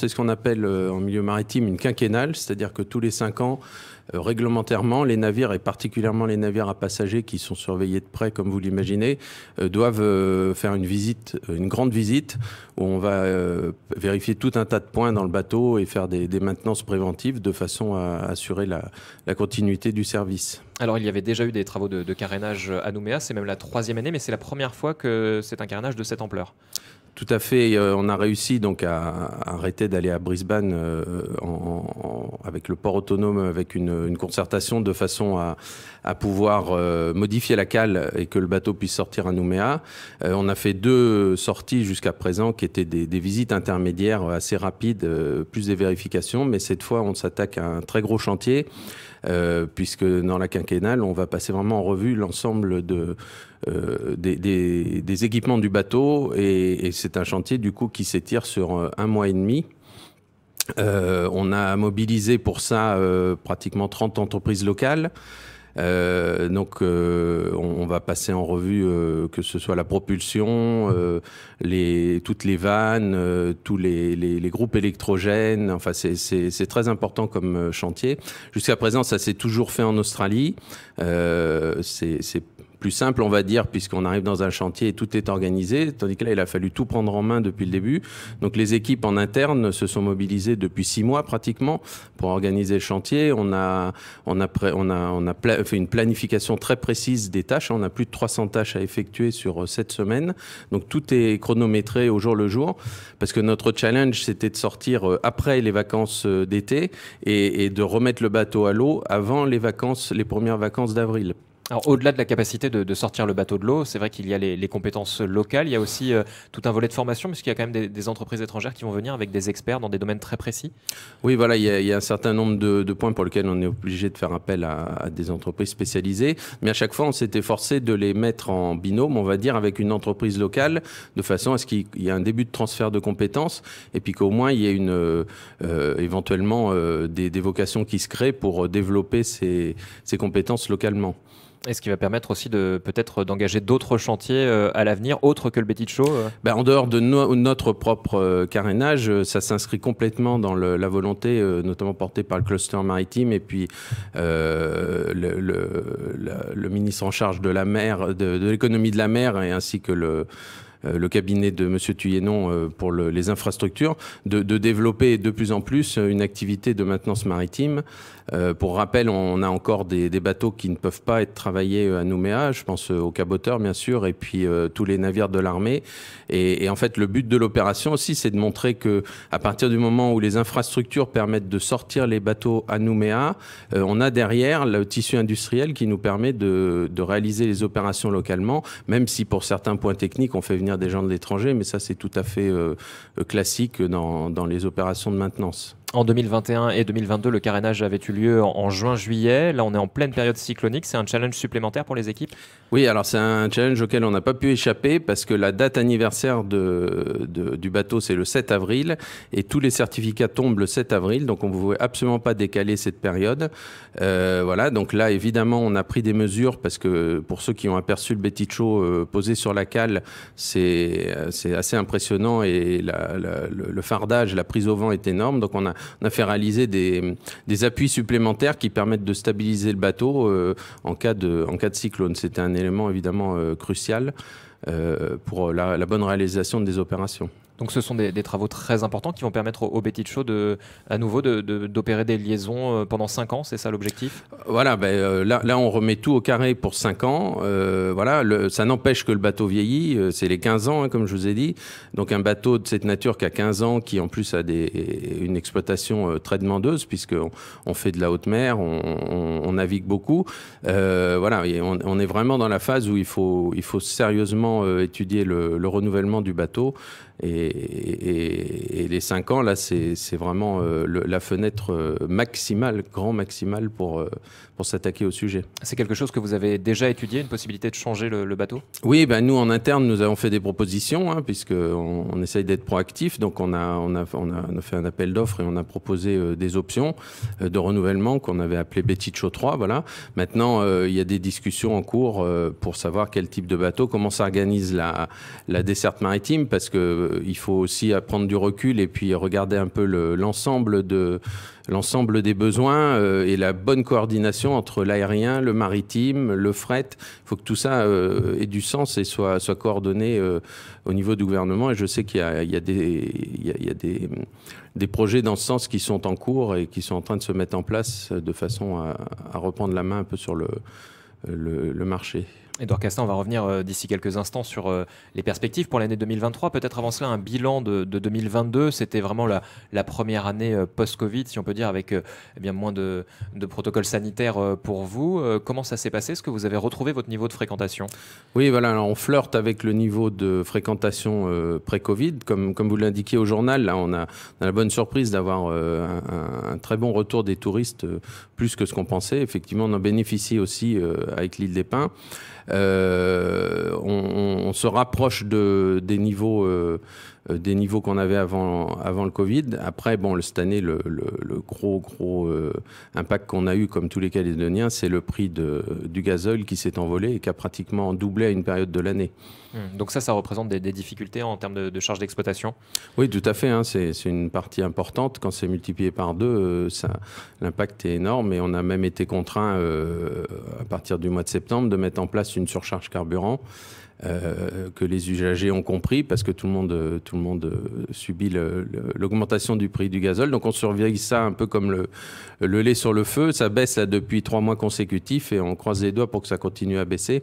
c'est ce qu'on appelle euh, en milieu maritime une quinquennale, c'est-à-dire que tous les cinq ans, euh, réglementairement, les navires, et particulièrement les navires à passagers qui sont surveillés de près, comme vous l'imaginez, euh, doivent faire une visite, une grande visite, où on va vérifier tout un tas de points dans le bateau et faire des, maintenances préventives de façon à assurer la, continuité du service. Alors, il y avait déjà eu des travaux de, de carénage à Nouméa, c'est même la troisième année, mais c'est la première fois que c'est un carénage de cette ampleur. Tout à fait. Euh, on a réussi donc à, arrêter d'aller à Brisbane euh, avec le port autonome, avec une, concertation de façon à, pouvoir euh, modifier la cale et que le bateau puisse sortir à Nouméa. on a fait deux sorties jusqu'à présent qui étaient des, des visites intermédiaires assez rapides, plus des vérifications. Mais cette fois, on s'attaque à un très gros chantier euh, puisque dans la quinquennale, on va passer vraiment en revue l'ensemble de, euh, des, équipements du bateau, et, c'est un chantier du coup qui s'étire sur euh, un mois et demi. on a mobilisé pour ça pratiquement 30 entreprises locales. Euh, donc, euh, on, va passer en revue euh, que ce soit la propulsion, euh, les, toutes les vannes, tous les, les, les, groupes électrogènes. Enfin, c'est très important comme chantier. Jusqu'à présent, ça s'est toujours fait en Australie. c'est plus simple, on va dire, puisqu'on arrive dans un chantier et tout est organisé, tandis que là, il a fallu tout prendre en main depuis le début. Donc les équipes en interne se sont mobilisées depuis six mois pratiquement pour organiser le chantier. On a, on a, on a, on a fait une planification très précise des tâches. On a plus de 300 tâches à effectuer sur euh, sept semaines. Donc tout est chronométré au jour le jour, parce que notre challenge, c'était de sortir euh, après les vacances euh, d'été et, et de remettre le bateau à l'eau avant les vacances, les premières vacances d'avril. Alors, au-delà de la capacité de, sortir le bateau de l'eau, c'est vrai qu'il y a les, compétences locales, il y a aussi euh, tout un volet de formation, puisqu'il y a quand même des, entreprises étrangères qui vont venir avec des experts dans des domaines très précis. Oui, voilà, il y a, un certain nombre de, points pour lesquels on est obligé de faire appel à, des entreprises spécialisées, mais à chaque fois, on s'était forcé de les mettre en binôme, on va dire, avec une entreprise locale, de façon à ce qu'il y ait un début de transfert de compétences, et puis qu'au moins, il y ait une, euh, éventuellement euh, des, vocations qui se créent pour développer ces compétences localement. Et ce qui va permettre aussi de peut-être d'engager d'autres chantiers euh, à l'avenir, autres que le Betty Show euh. ben, En dehors de notre propre euh, carénage, ça s'inscrit complètement dans la volonté, notamment portée par le cluster maritime et puis le, le, ministre en charge de la mer, de l'économie de la mer, et ainsi que le euh, le cabinet de M. Tuyenon euh, pour les infrastructures, de, développer de plus en plus euh, une activité de maintenance maritime. pour rappel, on a encore des, bateaux qui ne peuvent pas être travaillés à Nouméa, je pense aux caboteurs bien sûr, et puis tous les navires de l'armée. Et, en fait, le but de l'opération aussi, c'est de montrer que à partir du moment où les infrastructures permettent de sortir les bateaux à Nouméa, on a derrière le tissu industriel qui nous permet de, de réaliser les opérations localement, même si pour certains points techniques, on fait venir des gens de l'étranger, mais ça c'est tout à fait euh, euh, classique dans, dans les opérations de maintenance. En 2021 et 2022, le carénage avait eu lieu en, juin-juillet. Là, on est en pleine période cyclonique. C'est un challenge supplémentaire pour les équipes Oui, alors c'est un challenge auquel on n'a pas pu échapper parce que la date anniversaire de, du bateau, c'est le 7 avril et tous les certificats tombent le 7 avril. Donc, on ne pouvait absolument pas décaler cette période. Euh, voilà, donc là, évidemment, on a pris des mesures parce que pour ceux qui ont aperçu le Betty euh, posé sur la cale, c'est euh, assez impressionnant et le fardage, la prise au vent est énorme. Donc, on a on a fait réaliser des, appuis supplémentaires qui permettent de stabiliser le bateau euh, en, cas de, en cas de cyclone. C'était un élément évidemment euh, crucial euh, pour la bonne réalisation des opérations. Donc ce sont des, travaux très importants qui vont permettre au, au de, à nouveau d'opérer des liaisons euh, pendant 5 ans, c'est ça l'objectif Voilà, ben, euh, là, on remet tout au carré pour 5 ans. Euh, voilà, le, ça n'empêche que le bateau vieillit, c'est les 15 ans hein, comme je vous ai dit. Donc un bateau de cette nature qui a 15 ans, qui en plus a des, une exploitation très demandeuse puisqu'on on fait de la haute mer, on, navigue beaucoup. voilà, on, est vraiment dans la phase où il faut, il faut sérieusement étudier le, le renouvellement du bateau et, les 5 ans, là, c'est vraiment euh, la fenêtre euh, maximale, grand maximale pour, euh, pour s'attaquer au sujet. C'est quelque chose que vous avez déjà étudié, une possibilité de changer le, bateau Oui, ben, nous, en interne, nous avons fait des propositions, hein, puisqu'on on essaye d'être proactif. Donc, on a, on, a, on, a, fait un appel d'offres et on a proposé des options de renouvellement qu'on avait appelé Betty Show 3. Voilà. Maintenant, il y a des discussions en cours pour savoir quel type de bateau, comment s'organise la, la desserte maritime, parce que il faut aussi prendre du recul et puis regarder un peu l'ensemble l'ensemble des besoins euh, et la bonne coordination entre l'aérien, le maritime, le fret. Il faut que tout ça euh, ait du sens et soit, coordonné euh, au niveau du gouvernement. Et je sais qu'il y, a, des, projets dans ce sens qui sont en cours et qui sont en train de se mettre en place de façon à, reprendre la main un peu sur le marché. Edouard Castin, on va revenir euh, d'ici quelques instants sur euh, les perspectives pour l'année 2023. Peut-être avant cela, un bilan de, 2022. C'était vraiment la, la, première année euh, post-Covid, si on peut dire, avec eh bien moins de, protocoles sanitaires pour vous. comment ça s'est passé Est-ce que vous avez retrouvé votre niveau de fréquentation Oui, voilà, on flirte avec le niveau de fréquentation pré-Covid. Comme, comme vous l'indiquiez au journal, là, on a, la bonne surprise d'avoir un, très bon retour des touristes plus que ce qu'on pensait. Effectivement, on en bénéficie aussi euh, avec l'île des Pins. Euh, on se rapproche de, des niveaux, euh, euh, niveaux qu'on avait avant, avant le Covid. Après, bon, le, cette année, le, gros, gros euh, impact qu'on a eu, comme tous les Calédoniens, c'est le prix de, du gazole qui s'est envolé et qui a pratiquement doublé à une période de l'année. Hum, donc ça, ça représente des, difficultés en termes de, de charges d'exploitation Oui, tout à fait. Hein. c'est une partie importante. Quand c'est multiplié par deux, l'impact est énorme. Et on a même été contraint, à partir du mois de septembre, de mettre en place une surcharge carburant euh, que les usagers ont compris parce que tout le monde, euh, tout le monde euh, subit l'augmentation du prix du gazole. Donc on surveille ça un peu comme le, lait sur le feu. Ça baisse depuis trois mois consécutifs et on croise les doigts pour que ça continue à baisser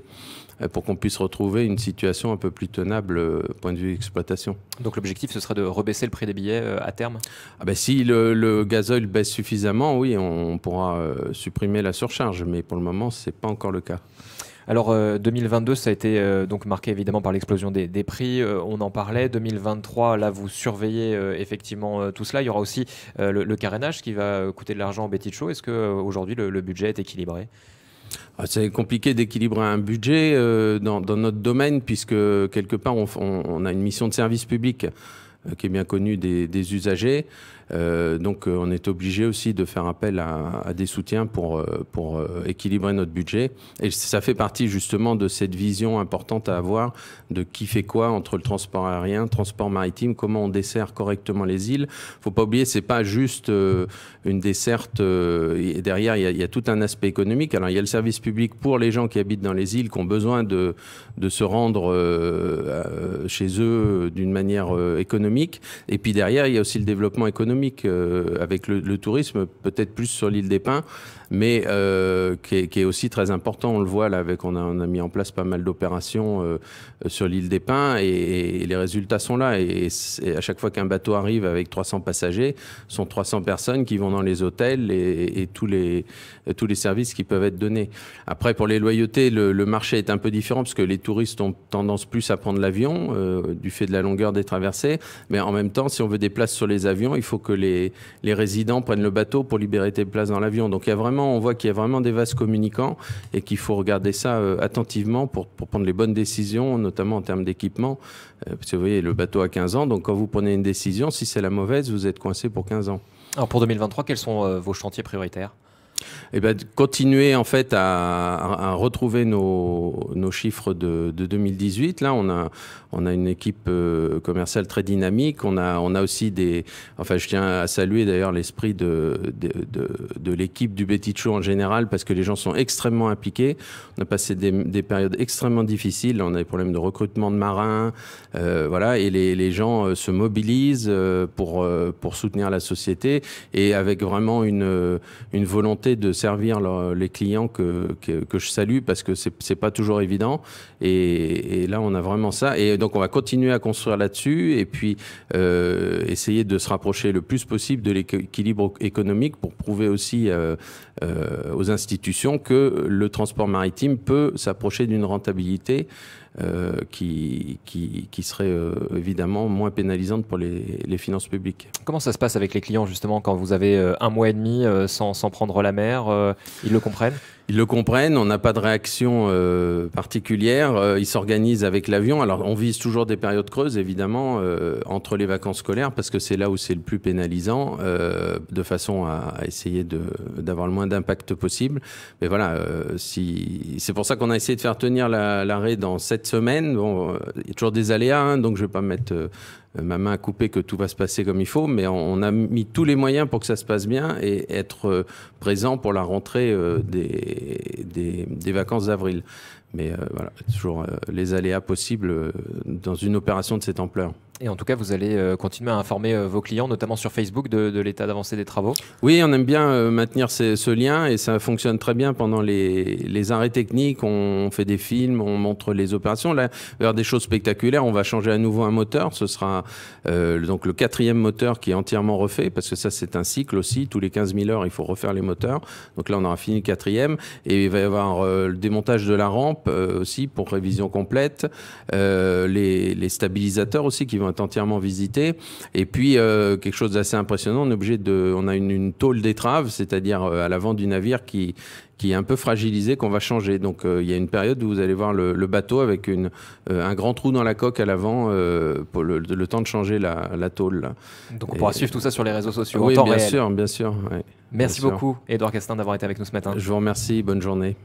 pour qu'on puisse retrouver une situation un peu plus tenable point de vue exploitation. Donc l'objectif, ce sera de rebaisser le prix des billets à terme ah ben, Si le, gazole baisse suffisamment, oui, on, pourra supprimer la surcharge, mais pour le moment, ce n'est pas encore le cas. Alors 2022, euh, ça a été euh, donc marqué évidemment par l'explosion des, prix. Euh, on en parlait. 2023, là, vous surveillez effectivement tout cela. Il y aura aussi le, carénage qui va coûter de l'argent en Betty Est-ce que aujourd'hui le, budget est équilibré ah, c'est compliqué d'équilibrer un budget dans, notre domaine puisque quelque part on, a une mission de service public qui est bien connue des usagers. Euh, donc euh, on est obligé aussi de faire appel à, des soutiens pour, euh, pour équilibrer notre budget. Et ça fait partie justement de cette vision importante à avoir de qui fait quoi entre le transport aérien, transport maritime, comment on dessert correctement les îles. Faut pas oublier, c'est pas juste une desserte. derrière, il y, a, y, a, tout un aspect économique. Alors il y a le service public pour les gens qui habitent dans les îles, qui ont besoin de, de se rendre chez eux d'une manière économique. Et puis derrière, il y a aussi le développement économique euh, avec le, tourisme, peut-être plus sur l'île des Pins, mais euh, qui, est, aussi très important. On le voit là, avec on a, mis en place pas mal d'opérations euh, sur l'île des Pins et, les résultats sont là. Et, à chaque fois qu'un bateau arrive avec 300 passagers, sont 300 personnes qui vont dans les hôtels et, tous les tous les services qui peuvent être donnés. Après, pour les loyautés, le, marché est un peu différent parce que les touristes ont tendance plus à prendre l'avion du fait de la longueur des traversées, mais en même temps, si on veut des places sur les avions, il faut que les, résidents prennent le bateau pour libérer des places dans l'avion. Donc il y a vraiment, on voit qu'il y a vraiment des vases communicants et qu'il faut regarder ça euh, attentivement pour, pour, prendre les bonnes décisions, notamment en termes d'équipement. Euh, parce que vous voyez, le bateau a 15 ans, donc quand vous prenez une décision, si c'est la mauvaise, vous êtes coincé pour 15 ans. Alors pour 2023, quels sont euh, vos chantiers prioritaires et eh ben, continuer en fait à, retrouver nos, nos chiffres de, 2018. Là, on a, on a une équipe euh, commerciale très dynamique. On a, on a aussi des. Enfin, je tiens à saluer d'ailleurs l'esprit de, de, de, l'équipe du Betty Show en général parce que les gens sont extrêmement impliqués. On a passé des, périodes extrêmement difficiles. On a des problèmes de recrutement de marins. Euh, voilà. Et les, les gens euh, se mobilisent pour, pour soutenir la société et avec vraiment une, une volonté de servir les clients que, que, je salue parce que c'est n'est pas toujours évident. Et, là, on a vraiment ça. Et donc, on va continuer à construire là-dessus et puis euh, essayer de se rapprocher le plus possible de l'équilibre économique pour prouver aussi euh, euh, aux institutions que le transport maritime peut s'approcher d'une rentabilité. qui, qui, qui, serait évidemment moins pénalisante pour les, les, finances publiques. Comment ça se passe avec les clients justement quand vous avez un mois et demi sans, sans, prendre la mère, euh, ils le comprennent ils le comprennent, on n'a pas de réaction euh, particulière. Euh, ils s'organisent avec l'avion. Alors, on vise toujours des périodes creuses, évidemment, euh, entre les vacances scolaires, parce que c'est là où c'est le plus pénalisant, de façon à, à essayer d'avoir le moins d'impact possible. Mais voilà, si, c'est pour ça qu'on a essayé de faire tenir l'arrêt dans cette semaine. Bon, il y a toujours des aléas, hein, donc je ne vais pas mettre ma main à couper que tout va se passer comme il faut, mais on, a mis tous les moyens pour que ça se passe bien et être présent pour la rentrée des des, vacances d'avril. Mais euh, voilà, toujours euh, les aléas possibles euh, dans une opération de cette ampleur. Et en tout cas, vous allez continuer à informer vos clients, notamment sur Facebook, de, l'état d'avancée des travaux Oui, on aime bien maintenir ce lien et ça fonctionne très bien pendant les, arrêts techniques. On fait des films, on montre les opérations. Là, vers des choses spectaculaires, on va changer à nouveau un moteur. Ce sera donc le quatrième moteur qui est entièrement refait parce que ça, c'est un cycle aussi. Tous les 15 000 heures, il faut refaire les moteurs. Donc là, on aura fini le quatrième et il va y avoir le démontage de la rampe euh, aussi pour révision complète, euh, les, stabilisateurs aussi qui vont être entièrement visités. Et puis, euh, quelque chose d'assez impressionnant, on de, on a une, tôle d'étrave, c'est-à-dire à l'avant du navire qui, qui est un peu fragilisé, qu'on va changer. Donc il y a une période où vous allez voir le, bateau avec une, un grand trou dans la coque à l'avant pour le, temps de changer la, tôle. Donc on pourra suivre tout ça sur les réseaux sociaux. Oui, bien sûr, bien sûr. Merci beaucoup, Edouard Castin, d'avoir été avec nous ce matin. Je vous remercie, bonne journée.